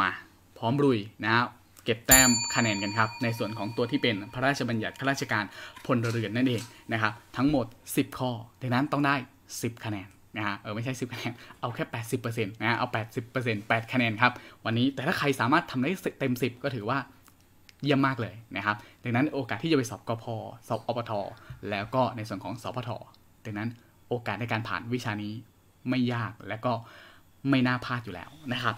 มาพร้อมรุยนะครับเก็บแต้มคะแนนกันครับ ในส่วนของตัวที่เป็นพระราชบัญญัติข้าราชการพลเรือนนั่นเองนะครับ ทั้งหมด 10 ข้อดังนั้นต้องได้ 10 คะแนนนะฮะเออไม่ใช่ 10คะแนน เอาแค่ 80%นะฮะเอา 80% 8 คะแนนครับ วันนี้แต่ถ้าใครสามารถทำได้เต็ม 10 ก็ถือว่าเยี่ยมมากเลยนะครับ ดังนั้นโอกาสที่จะไปสอบกพสอบอปทแล้วก็ในส่วนของสอพท ดังนั้นโอกาสในการผ่านวิชานี้ไม่ยากและก็ไม่น่าพลาดอยู่แล้วนะครับ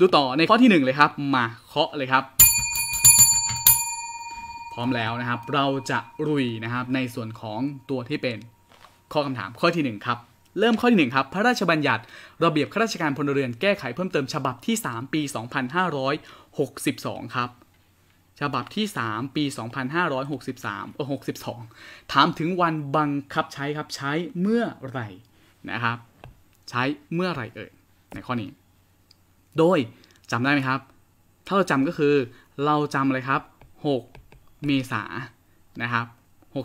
ดูต่อในข้อที่1เลยครับมาเคาะเลยครับพร้อมแล้วนะครับ เราจะรุยนะครับในส่วนของตัวที่เป็นข้อคำถามข้อที่ 1 ครับ เริ่มข้อที่ 1 ครับ พระราชบัญญัติระเบียบข้าราชการพลเรือนแก้ไขเพิ่มเติมฉบับที่ 3 ปี 2562ครับ ฉบับที่ 3 ปี 2563เออ62 ถามถึงวันบังคับใช้ครับใช้เมื่อไหร่นะครับ ใช้เมื่อไหร่เอ่ยในข้อนี้โดยจำได้ไหมครับ ถ้าเราจำก็คือเราจำอะไรครับ 6 เมษานะครับ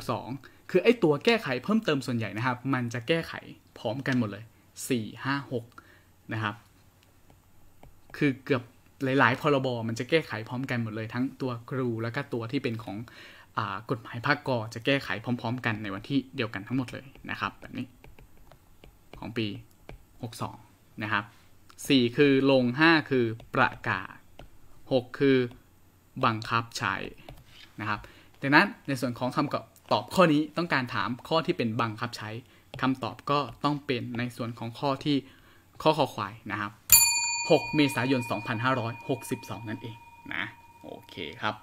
62 คือไอ้ตัวแก้ไขเพิ่มเติมส่วนใหญ่นะครับ มันจะแก้ไขพร้อมกันหมดเลย 4 5 6 นะครับ คือเกือบหลายๆพรบมันจะแก้ไขพร้อมกันหมดเลย ทั้งตัวครูแล้วก็ตัวที่เป็นของอกฎหมายภาคกอจะแก้ไขพร้อม ๆ กันในวันที่เดียวกันทั้งหมดเลยนะครับ แบบนี้ของปี 62 นะครับสี่คือลงห้าคือประกาศหกคือบังคับใช้นะครับดังนั้นในส่วนของคำตอบข้อนี้ต้องการถามข้อที่เป็นบังคับใช้คำตอบก็ต้องเป็นในส่วนของข้อที่ข้อขอควายนะครับ6เมษายน 2562 นั่นเองนะโอเคครับ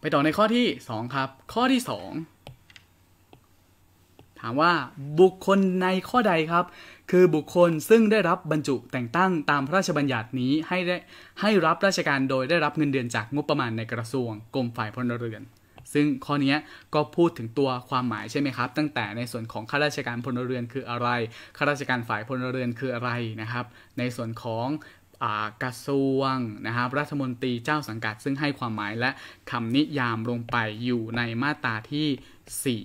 ไปต่อในข้อที่ 2 ครับ ข้อที่ 2ถามว่าบุคคลในข้อใดครับ คือบุคคลซึ่งได้รับบรรจุแต่งตั้งตามพระราชบัญญัตินี้ให้ได้ให้รับราชการโดยได้รับเงินเดือน จากงบประมาณในกระทรวงกรมฝ่ายพลเรือน ซึ่งข้อนี้ก็พูดถึงตัวความหมายใช่ไหมครับ ตั้งแต่ในส่วนของข้าราชการพลเรือน คืออะไรข้าราชการฝ่ายพลเรือนคืออะไรนะครับ ในส่วนของกระทรวงนะครับรัฐมนตรีเจ้าสังกัด ซึ่งให้ความหมายและคำนิยามลงไปอยู่ในมาตราที่ 4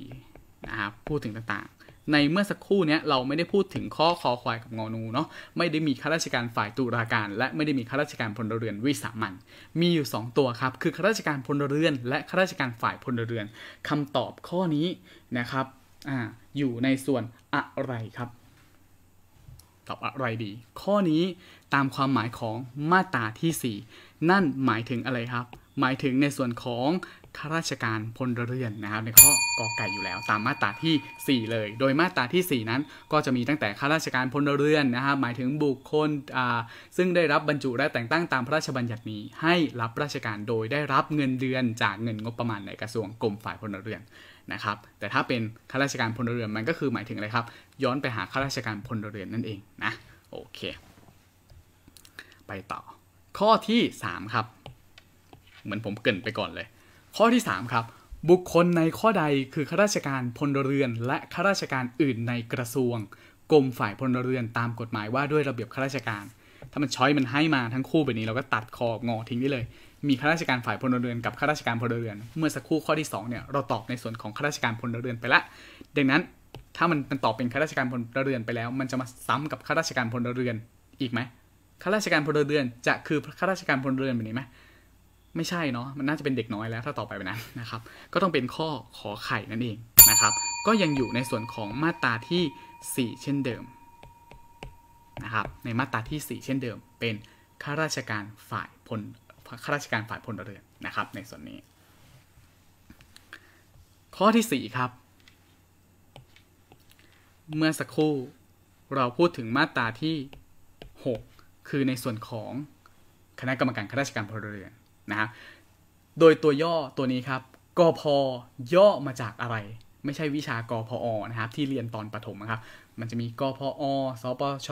นะครับพูดถึงต่างๆ ในเมื่อสักครู่เนี้ยเราไม่ได้พูดถึงข้อคอควายกับงอนูเนาะไม่ได้มีข้าราชการฝ่ายตุลาการ และไม่ได้มีข้าราชการพลเรือนวิสามันมีอยู่ 2 ตัวครับ คือข้าราชการพลเรือนและข้าราชการฝ่ายพลเรือน คำตอบข้อนี้นะครับออยู่ในส่วนอะไรครับ ตอบอะไรดี ข้อนี้ตามความหมายของมาตราที่ 4 นั่นหมายถึงอะไรครับหมายถึงในส่วนของข้าราชการพลเรือนนะครับ ในข้อกอไก่อยู่แล้วตามมาตราที่ 4 เลย โดยมาตราที่ 4 นั้นก็จะมีตั้งแต่ข้าราชการพลเรือนนะครับหมายถึงบุคคลซึ่งได้รับบรรจุและแต่งตั้งตามพระราชบัญญัตินี้ ให้รับราชการโดยได้รับเงินเดือนจากเงินงบประมาณในกระทรวงกรมฝ่ายพลเรือนนะครับ แต่ถ้าเป็นข้าราชการพลเรือนมันก็คือหมายถึงอะไรครับ ย้อนไปหาข้าราชการพลเรือนนั่นเองนะโอเค ไปต่อ ข้อที่ 3 ครับเหมือนผมเกินไปก่อนเลย ข้อที่ 3 ครับ บุคคลในข้อใดคือข้าราชการพลเรือน และข้าราชการอื่นในกระทรวงกรมฝ่ายพลเรือนตามกฎหมายว่าด้วยระเบียบข้าราชการ ถ้ามันช้อยมันให้มาทั้งคู่แบบนี้เราก็ตัดคองอทิ้งได้เลยมีข้าราชการฝ่ายพลเรือนกับข้าราชการพลเรือน เมื่อสักครู่ข้อที่ 2เนี่ยเราตอบในส่วนของข้าราชการพลเรือนไปละดังนั้นถ้ามันมันตอบเป็นข้าราชการพลเรือนไปแล้ว มันจะมาซ้ำกับข้าราชการพลเรือนอีกไหมข้าราชการพลเรือน จะคือข้าราชการพลเรือนแบบนี้ไหมไม่ใช่เนาะ มันน่าจะเป็นเด็กน้อยแล้วถ้าต่อไปแบบนั้นนะครับ ก็ต้องเป็นข้อขอไข่นั่นเองนะครับ ก็ยังอยู่ในส่วนของมาตราที่ 4 เช่นเดิมนะครับ ในมาตราที่ 4 เช่นเดิม เป็นข้าราชการฝ่ายพลข้าราชการฝ่ายพลเรือนนะครับในส่วนนี้ ข้อที่4ครับเมื่อสักครู่เราพูดถึงมาตราที่ 6 คือในส่วนของคณะกรรมการข้าราชการพลเรือนนะฮะโดยตัวย่อตัวนี้ครับ กพ ย่อมาจากอะไร ไม่ใช่วิชากพอ นะครับ ที่เรียนตอนประถมนะครับ มันจะมีกพอ สปช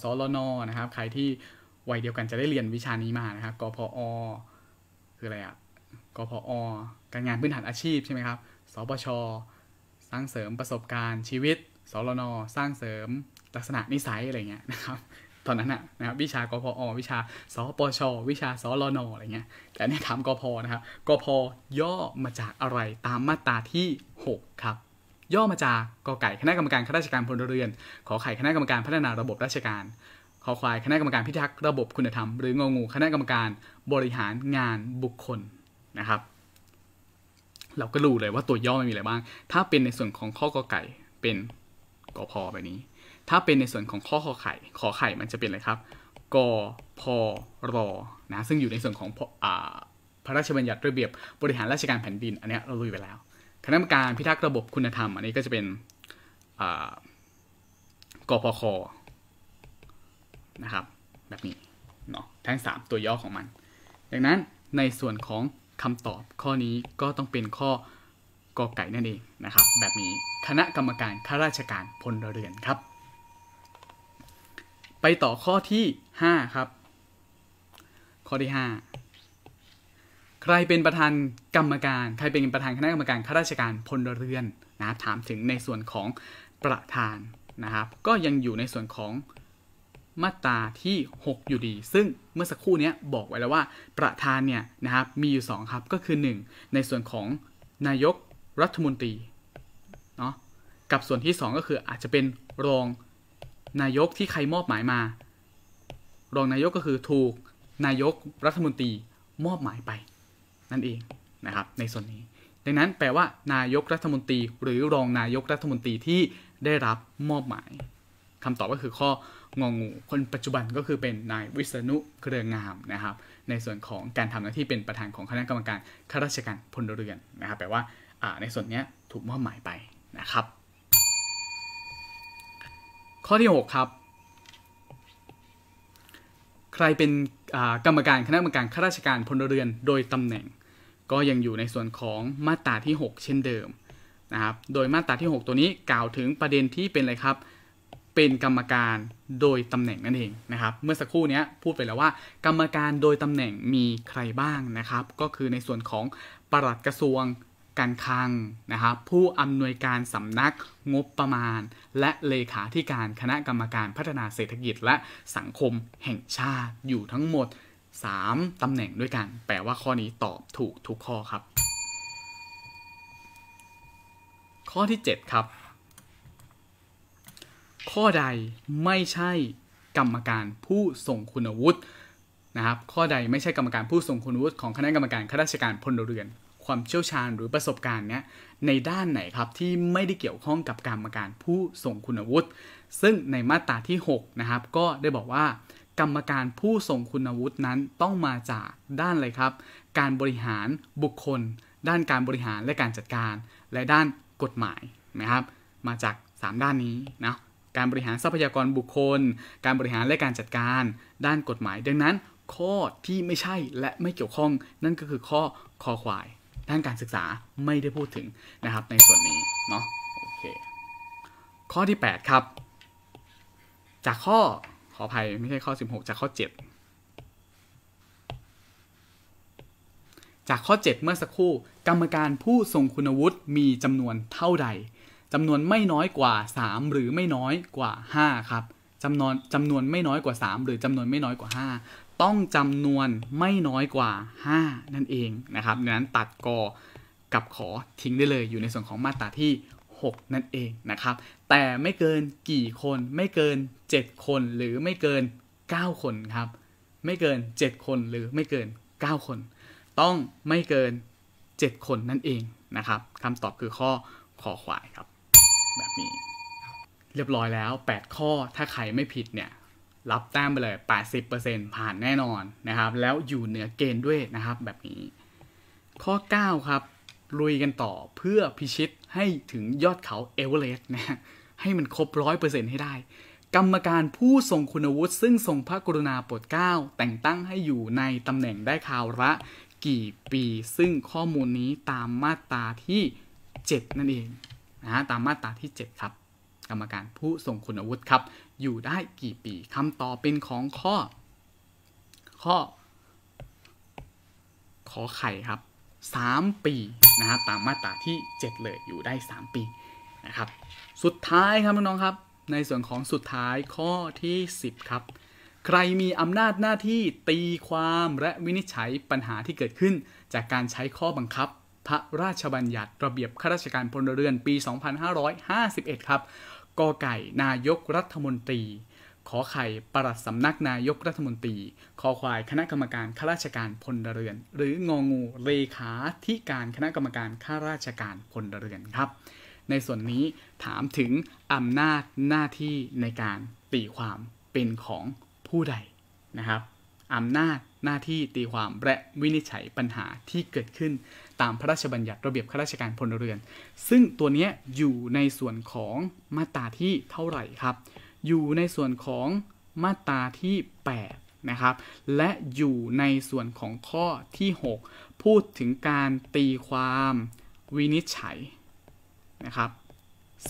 สลนนะครับ ใครที่วัยเดียวกันจะได้เรียนวิชานี้มานะครับกพอ คืออะไรอะกพอ การงานพื้นฐานอาชีพใช่ไหมครับ สปชสร้างเสริมประสบการณ์ชีวิตสลนสร้างเสริมลักษณะนิสัยอะไรเงี้ยนะครับตอนนั้นอะนะครับวิชากพอวิชาสปชวิชาสลนอะไรเงี้ยแต่เนี่ยถามกพนะครับกพย่อมาจากอะไรตามมาตราที่ 6 ครับ ย่อมาจากกไก่คณะกรรมการข้าราชการพลเรือนขอไข่คณะกรรมการพัฒนาระบบราชการขอควาย คณะกรรมการพิทักษ์ระบบคุณธรรมหรืององูคณะกรรมการบริหารงานบุคคลนะครับ เราก็รู้เลยว่าตัวย่อมันมีอะไรบ้างถ้าเป็นในส่วนของข้อกไก่เป็นกพแบบนี้ถ้าเป็นในส่วนของข้อขอไข่ขอไข่มันจะเป็นอะไรครับ กพรนะ ซึ่งอยู่ในส่วนของพระราชบัญญัติระเบียบบริหารราชการแผ่นดิน อันนี้เราลุยไปแล้ว คณะกรรมการพิทักษ์ระบบคุณธรรม อันนี้ก็จะเป็นกพคนะครับ แบบนี้ เนาะ ทั้ง 3 ตัวย่อของมัน ดังนั้น ในส่วนของคำตอบข้อนี้ก็ต้องเป็นข้อกอไก่นั่นเองนะครับ แบบนี้ คณะกรรมการข้าราชการพลเรือนครับไปต่อข้อที่ 5 ครับข้อที่5ใครเป็นประธานกรรมการ ใครเป็นประธานคณะกรรมการข้าราชการพลเรือนนะถามถึงในส่วนของประธาน นะครับก็ยังอยู่ในส่วนของมาตราที่ 6 อยู่ดี ซึ่งเมื่อสักครู่นี้บอกไว้แล้วว่าประธานเนี่ยนะครับมีอยู่2ครับก็คือ 1 ในส่วนของนายกรัฐมนตรีเนาะกับส่วนที่ 2 ก็คืออาจจะเป็นรองนายกที่ใครมอบหมายมา รองนายกก็คือถูกนายกรัฐมนตรีมอบหมายไป นั่นเองนะครับ ในส่วนนี้ ดังนั้นแปลว่านายกรัฐมนตรี หรือรองนายกรัฐมนตรีที่ได้รับมอบหมายคำตอบก็คือข้ององูคนปัจจุบันก็คือเป็นนายวิษณุเครืองามนะครับ ในส่วนของการทำหน้าที่เป็นประธานของคณะกรรมการข้าราชการพลเรือนนะครับ แปลว่าในส่วนนี้ถูกมอบหมายไปนะครับข้อที่6ครับ ใครเป็นกรรมการคณะกรรมการข้าราชการพลเรือน โดยตำแหน่ง ก็ยังอยู่ในส่วนของมาตราที่ 6 เช่นเดิมนะครับโดยมาตราที่ 6 ตัวนี้กล่าวถึงประเด็นที่เป็นอะไรครับ เป็นกรรมการโดยตำแหน่งนั่นเองนะครับ เมื่อสักครู่นี้พูดไปแล้วว่ากรรมการโดยตำแหน่งมีใครบ้างนะครับ ก็คือในส่วนของปลัดกระทรวงการคลังนะครับผู้อำนวยการสำนักงบประมาณ และเลขาธิการคณะกรรมการพัฒนาเศรษฐกิจ และสังคมแห่งชาติอยู่ทั้งหมด 3 ตำแหน่งด้วยกัน แปลว่าข้อนี้ตอบถูกทุกข้อครับ ข้อที่7ครับข้อใดไม่ใช่กรรมการผู้ทรงคุณวุฒินะครับข้อใดไม่ใช่กรรมการผู้ทรงคุณวุฒิของคณะกรรมการข้าราชการพลเรือนความเชี่ยวชาญหรือประสบการณ์เนี้ยในด้านไหนครับที่ไม่ได้เกี่ยวข้องกับกรรมการผู้ทรงคุณวุฒิซึ่งในมาตราที่6นะครับก็ได้บอกว่า กรรมการผู้ทรงคุณวุฒินั้นต้องมาจากด้านอะไรครับการบริหารบุคคล ด้านการบริหารและการจัดการ และด้านกฎหมายนะครับ มาจาก 3 ด้านนี้นะการบริหารทรัพยากรบุคคลการบริหารและการจัดการด้านกฎหมาย ดังนั้น ข้อที่ไม่ใช่และไม่เกี่ยวข้องนั่นก็คือข้อคอควายด้านการศึกษาไม่ได้พูดถึงนะครับในส่วนนี้เนาะโอเคข้อที่ 8 ครับ จากข้อขออภัยไม่ใช่ข้อ 16 จากข้อ 7 จากข้อ 7 เมื่อสักครู่กรรมการผู้ทรงคุณวุฒิมีจำนวนเท่าใดจำนวนไม่น้อยกว่า 3 หรือไม่น้อยกว่า 5 ครับจำนวนจำนวนไม่น้อยกว่า 3 หรือจำนวนไม่น้อยกว่า 5ต้องจำนวนไม่น้อยกว่า 5 นั่นเองนะครับดังนั้นตัดกอกับขอทิ้งได้เลยอยู่ในส่วนของมาตราที่ 6 นั่นเองนะครับ แต่ไม่เกินกี่คน ไม่เกิน 7 คนหรือไม่เกิน 9 คนครับ ไม่เกิน 7 คนหรือไม่เกิน 9 คน ต้องไม่เกิน 7 คนนั่นเองนะครับคำตอบคือข้อขอควายครับ แบบนี้เรียบร้อยแล้ว 8 ข้อถ้าใครไม่ผิดเนี่ยรับแต้มไปเลย 80%ผ่านแน่นอนนะครับ แล้วอยู่เหนือเกณฑ์ด้วยนะครับแบบนี้ ข้อ 9 ครับ ลุยกันต่อเพื่อพิชิตให้ถึงยอดเขาเอเวอเรสต์นะ ให้มันครบร้อยเปอร์เซ็นต์ให้ได้ กรรมการผู้ทรงคุณวุฒิซึ่งทรงพระกรุณาโปรดเกล้า แต่งตั้งให้อยู่ในตำแหน่งได้คราวละกี่ปี ซึ่งข้อมูลนี้ตามมาตราที่ 7 นั่นเองนะะตามมาตราที่ 7 ครับ กรรมการผู้ทรงคุณวุฒิครับอยู่ได้กี่ปีคำตอบเป็นของข้อ ข้อ ขอไข่ครับ 3 ปีนะฮะตามมาตราที่7เลยอยู่ได้ 3 ปีนะครับ สุดท้ายครับน้องๆครับ ในส่วนของสุดท้ายข้อที่ 10 ครับ ใครมีอำนาจหน้าที่ตีความและวินิจฉัยปัญหาที่เกิดขึ้น จากการใช้ข้อบังคับพระราชบัญญัติระเบียบข้าราชการพลเรือนปี 2551 ครับกอไก่นายกรัฐมนตรีขอไข่ปลัดสำนักนายกรัฐมนตรีขอควายคณะกรรมการข้าราชการพลเรือน หรืององูเลขาที่การคณะกรรมการข้าราชการพลเรือนครับ ในส่วนนี้ถามถึงอำนาจหน้าที่ในการตีความเป็นของผู้ใดนะครับอำนาจหน้าที่ตีความและวินิจฉัยปัญหาที่เกิดขึ้นตามพระราชบัญญัติระเบียบข้าราชการพลเรือน ซึ่งตัวนี้อยู่ในส่วนของมาตราที่เท่าไหร่ครับ อยู่ในส่วนของมาตราที่8นะครับ และอยู่ในส่วนของข้อที่ 6 พูดถึงการตีความวินิจฉัยนะครับ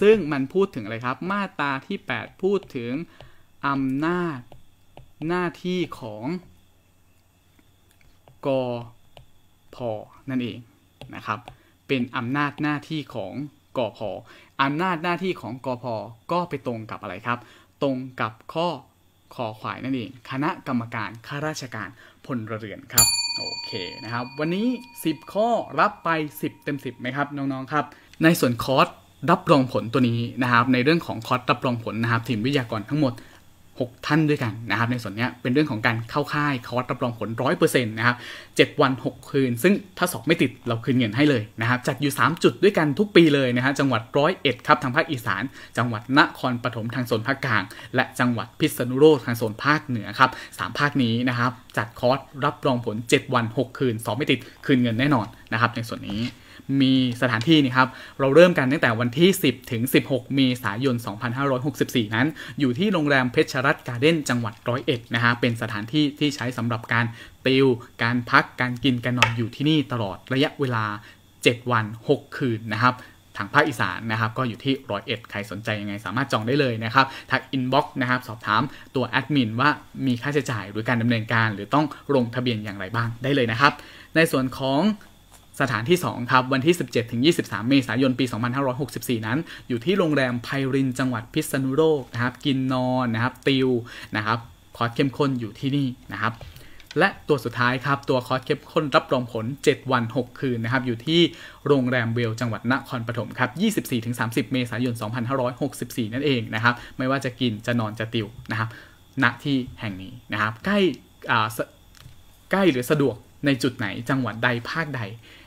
ซึ่งมันพูดถึงอะไรครับ มาตราที่ 8 พูดถึงอำนาจหน้าที่ของกอพอนั่นเองนะครับ เป็นอำนาจหน้าที่ของกอพออำนาจหน้าที่ของกอพอก็ไปตรงกับอะไรครับ ตรงกับข้อขอขวายนั่นเองคณะกรรมการข้าราชการพลเรือนครับ โอเคนะครับ วันนี้ 10 ข้อรับไป 10 เต็ม 10 ไหมครับน้องๆครับ ในส่วนคอร์สรับรองผลตัวนี้นะครับ ในเรื่องของคอร์สรับรองผลนะครับทีมวิทยากรทั้งหมด6ท่านด้วยกัน นะครับ ในส่วนนี้เป็นเรื่องของการเข้าค่ายคอร์สรับรองผลเซ็นะครับดวัน 6 คืน ซึ่งถ้าสอบไม่ติดเราคืนเงินให้เลยนะครับ จัดอยู่ 3 จุดด้วยกันทุกปีเลยนะฮะจังหวัดร้อยเอ็ดครับ ทางภาคอีสาน จังหวัดนครปฐมทางโซนภาคกลาง และจังหวัดพิษณุโลกทางโซนภาคเหนือครับสภาคนี้นะครับจัดคอร์สรับรองผล7วัน6คืนสอบไม่ติดคืนเงินแน่นอนนะครับในส่วนนี้มีสถานที่นี่ครับ เราเริ่มกันตั้งแต่วันที่ 10 ถึง 16เมษายน2564 นั้น อยู่ที่โรงแรมเพชรรัต์การ์เด้นจังหวัดร้อยเอ็ดนะฮะเป็นสถานที่ที่ใช้สำหรับการติวการพักการกิน การนอนอยู่ที่นี่ตลอดระยะเวลา 7 วัน 6 คืนนะครับ ทางภาคอีสานนะครับ ก็อยู่ที่ร้อยเอ็ด ใครสนใจยังไงสามารถจองได้เลยนะครับ ทักอินบ็อกซ์นะครับ สอบถามตัวแอดมินว่ามีค่าใช้จ่ายหรือการดำเนินการ หรือต้องลงทะเบียนอย่างไรบ้างได้เลยนะครับ ในส่วนของสถานที่2ครับวันที่ 17-23 เมษายนปี2564 นั้น อยู่ที่โรงแรมไพริน จังหวัดพิษณุโลกนะครับกินนอนนะครับติวนะครับคอร์สเข้มข้นอยู่ที่นี่นะครับและตัวสุดท้ายครับตัวคอร์สเข้มข้นรับรองผล7วัน6คืนนะครับอยู่ที่โรงแรมเวลจังหวัดนครปฐมครับ24-30 เมษายน2564นั่นเองนะครับไม่ว่าจะกินจะนอนจะติวนะครับณที่แห่งนี้นะครับใกล้ใกล้หรือสะดวกในจุดไหนจังหวัดใดภาคใด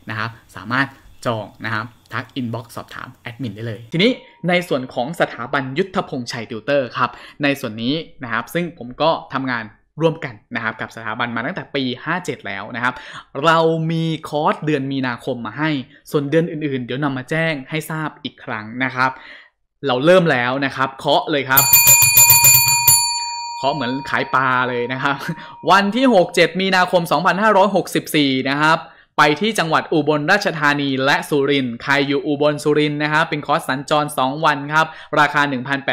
นะครับสามารถจองนะครับทักอินบ็อกซ์สอบถามแอดมินได้เลย ทีนี้ในส่วนของสถาบันยุทธพงษ์ชัยติวเตอร์ครับ ในส่วนนี้นะครับซึ่งผมก็ทำงานร่วมกันนะครับ กับสถาบันมาตั้งแต่ปี 57 แล้วนะครับ เรามีคอร์สเดือนมีนาคมมาให้ ส่วนเดือนอื่นๆเดี๋ยวนำมาแจ้งให้ทราบอีกครั้งนะครับ เราเริ่มแล้วนะครับ เคาะเลยครับเคาะเหมือนขายปลาเลยนะครับ วันที่ 6-7มีนาคม2564นะครับไปที่จังหวัดอุบลราชธานีและสุรินทร์ ใครอยู่อุบลสุรินทร์นะครับ เป็นคอร์สสัญจร 2 วันครับ ราคา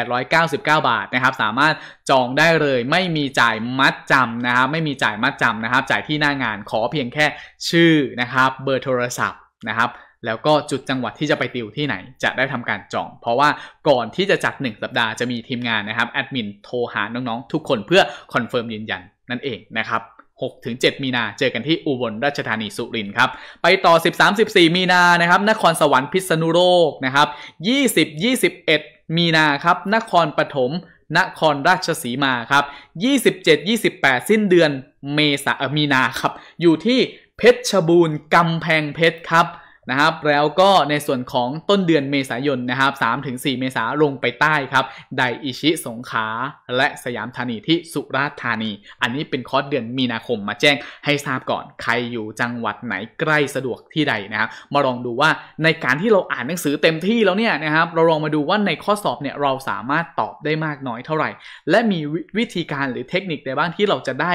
1,899 บาทนะครับ สามารถจองได้เลย ไม่มีจ่ายมัดจำนะครับ ไม่มีจ่ายมัดจำนะครับ จ่ายที่หน้างานขอเพียงแค่ชื่อนะครับ เบอร์โทรศัพท์นะครับ แล้วก็จุดจังหวัดที่จะไปติวที่ไหน จะได้ทำการจอง เพราะว่าก่อนที่จะจัด 1 สัปดาห์จะมีทีมงานนะครับแอดมินโทรหาน้องๆทุกคนเพื่อคอนเฟิร์มยืนยันนั่นเองนะครับ6-7มีนา เจอกันที่อุบลราชธานีสุรินครับ ไปต่อ 13-14มีนา นะครับ นครสวรรค์พิษณุโลกนะครับ 20-21 มีนาครับ นครปฐม นครราชสีมาครับ 27-28 สิ้นเดือนเมษามีนาครับ อยู่ที่เพชรบูรณ์กำแพงเพชรครับนะครับแล้วก็ในส่วนของต้นเดือนเมษายนนะครับ 3-4 เมษาลงไปใต้ครับไดอิชิสงขา และสยามธานีที่สุราษฎร์ธานี อันนี้เป็นคอร์สเดือนมีนาคมมาแจ้งให้ทราบก่อนใครอยู่จังหวัดไหนใกล้สะดวกที่ใดนะครับ มาลองดูว่าในการที่เราอ่านหนังสือเต็มที่แล้วเนี่ยนะครับเราลองมาดูว่าในข้อสอบเนี่ยเราสามารถตอบได้มากน้อยเท่าไหร่ และมีวิธีการหรือเทคนิคใดบ้างที่เราจะได้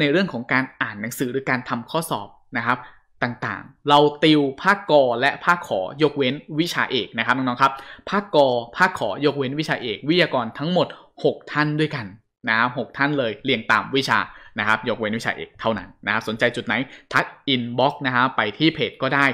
ในเรื่องของการอ่านหนังสือหรือการทำข้อสอบนะครับต่างๆ เราติวภาคกอและภาคขอยกเว้นวิชาเอกนะครับน้องๆครับภาคกอภาคขอยกเว้นวิชาเอก วิทยากร ทั้งหมด 6 ท่านด้วยกันนะครับหท่านเลยเรียงตามวิชานะครับยกเว้นวิชาเอกเท่านั้นนะครับสนใจจุดไหนทักอินบ็อกซ์นะับไปที่เพจก็ได้